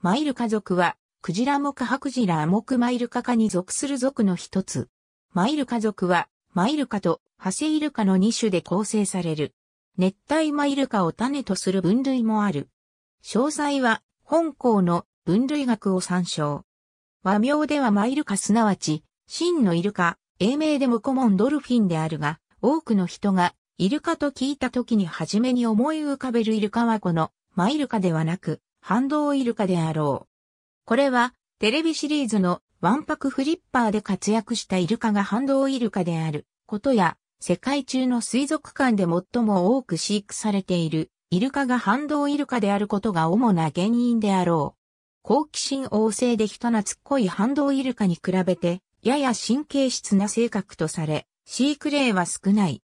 マイルカ族は、クジラ目ハクジラ目マイルカ科に属する族の一つ。マイルカ族は、マイルカとハセイルカの2種で構成される。熱帯マイルカを種とする分類もある。詳細は、本校の分類学を参照。和名ではマイルカすなわち、真のイルカ、英名でもコモンドルフィンであるが、多くの人がイルカと聞いた時に初めに思い浮かべるイルカはこのマイルカではなく、ハンドウイルカであろう。これは、テレビシリーズのワンパクフリッパーで活躍したイルカがハンドウイルカであることや、世界中の水族館で最も多く飼育されているイルカがハンドウイルカであることが主な原因であろう。好奇心旺盛で人懐っこいハンドウイルカに比べて、やや神経質な性格とされ、飼育例は少ない。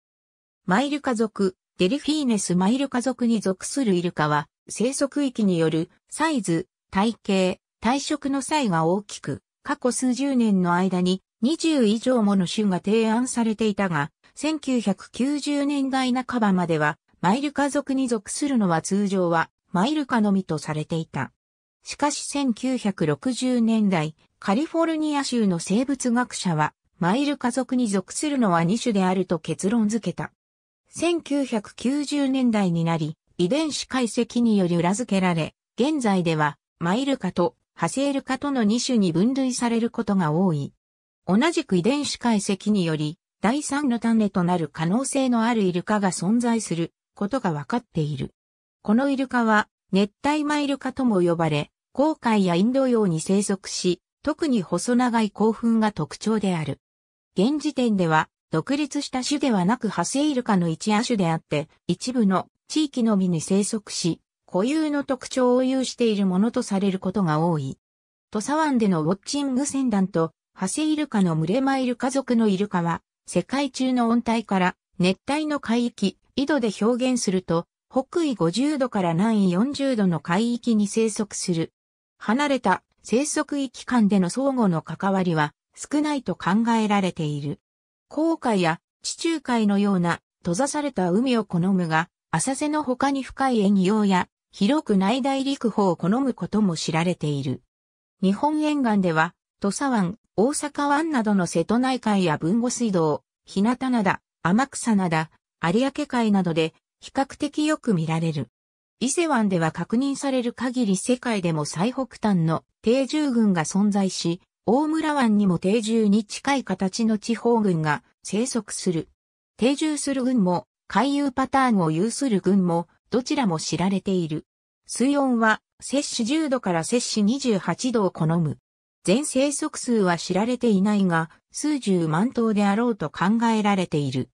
マイルカ族、デルフィーネスマイルカ族に属するイルカは、生息域によるサイズ、体型、体色の差異が大きく、過去数十年の間に20以上もの種が提案されていたが、1990年代半ばまでは、マイルカ族に属するのは通常はマイルカのみとされていた。しかし1960年代、カリフォルニア州の生物学者は、マイル家族に属するのは2種であると結論付けた。1990年代になり、遺伝子解析により裏付けられ、現在ではマイルカとハセイルカとの2種に分類されることが多い。同じく遺伝子解析により、第3の種となる可能性のあるイルカが存在することが分かっている。このイルカは熱帯マイルカとも呼ばれ、航海やインド洋に生息し、特に細長い興奮が特徴である。現時点では、独立した種ではなくハセイルカの一夜種であって、一部の地域のみに生息し、固有の特徴を有しているものとされることが多い。土佐湾でのウォッチング船団と、ハセイルカの群れマイルカ族のイルカは、世界中の温帯から熱帯の海域、緯度で表現すると、北緯50度から南緯40度の海域に生息する。離れた生息域間での相互の関わりは少ないと考えられている。航海や地中海のような閉ざされた海を好むが、浅瀬の他に深い起用や広く内大陸法を好むことも知られている。日本沿岸では、土佐湾、大阪湾などの瀬戸内海や豊後水道、日向灘、天草灘、有明海などで比較的よく見られる。伊勢湾では確認される限り世界でも最北端の定住群が存在し、大村湾にも定住に近い形の地方群が生息する。定住する群も回遊パターンを有する群も、どちらも知られている。水温は、摂取10度から摂取28度を好む。全生息数は知られていないが、数十万頭であろうと考えられている。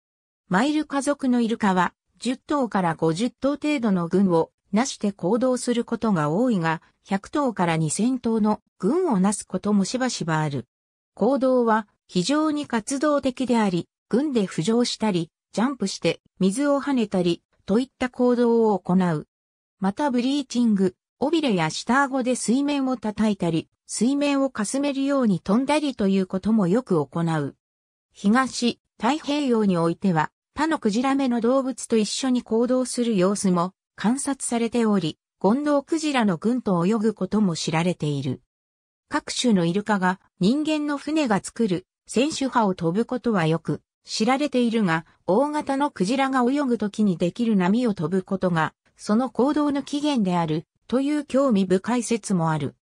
マイル家族のイルカは、10頭から50頭程度の群をなして行動することが多いが、100頭から2000頭の群をなすこともしばしばある。行動は非常に活動的であり、群で浮上したり、ジャンプして水を跳ねたり、といった行動を行う。またブリーチング、尾びれや下顎で水面を叩いたり、水面をかすめるように飛んだりということもよく行う。東、太平洋においては、他のクジラ目の動物と一緒に行動する様子も観察されており、ゴンドウクジラの群と泳ぐことも知られている。各種のイルカが人間の船が作る選手派を飛ぶことはよく、知られているが、大型のクジラが泳ぐ時にできる波を飛ぶことが、その行動の起源である、という興味深い説もある。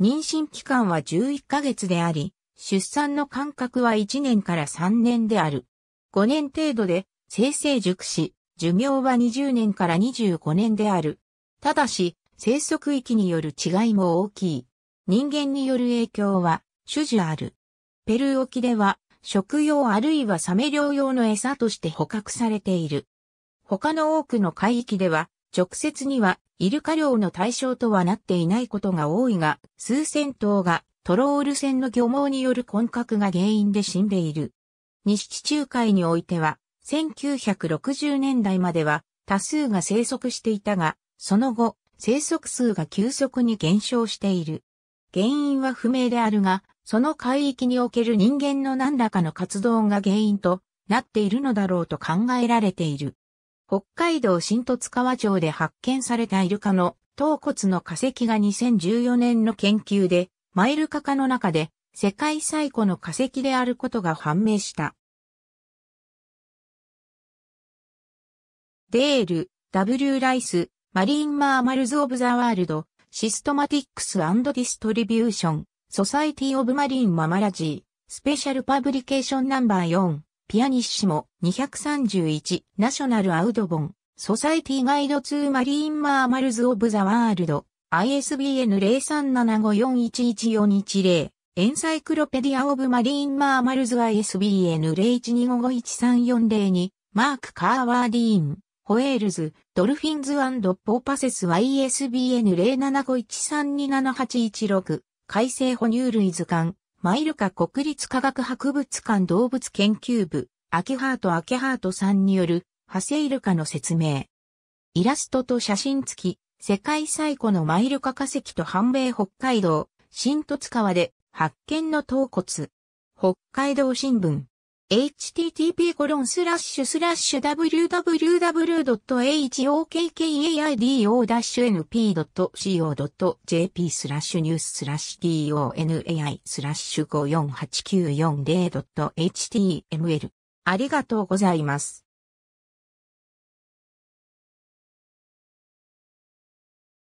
妊娠期間は11ヶ月であり、出産の間隔は1年から3年である。5年程度で、生成熟し、寿命は20年から25年である。ただし、生息域による違いも大きい。人間による影響は、主々ある。ペルー沖では、食用あるいはサメ漁用の餌として捕獲されている。他の多くの海域では、直接にはイルカ漁の対象とはなっていないことが多いが、数千頭がトロール船の漁網による混獲が原因で死んでいる。西地中海においては、1960年代までは多数が生息していたが、その後、生息数が急速に減少している。原因は不明であるが、その海域における人間の何らかの活動が原因となっているのだろうと考えられている。北海道新十津川町で発見されたイルカの頭骨の化石が2014年の研究で、マイルカ科の中で世界最古の化石であることが判明した。デール、W. ライス、マリン・マーマルズ・オブ・ザ・ワールド、シストマティックス・アンド・ディストリビューション。ソサイティオブマリンママラジー、スペシャルパブリケーションナンバー4、ピアニッシモ231、ナショナルアウドボン、ソサイティガイドツーマリンマーマルズオブザワールド、ISBN 0375411410、エンサイクロペディアオブマリンマーマルズ ISBN 0125513402、マーク・カーワーディーン、ホエールズ、ドルフィンズポーパセス ISBN 0751327816、改正哺乳類図鑑、マイルカ国立科学博物館動物研究部、アキハート・アキハートさんによる、ハセイルカの説明。イラストと写真付き、世界最古のマイルカ化石と反米北海道、新十津川で発見の頭骨。北海道新聞。http://www.hokkaido-np.co.jp スラッシュニューススラッシュ donai スラッシュ 548940.html ありがとうございます。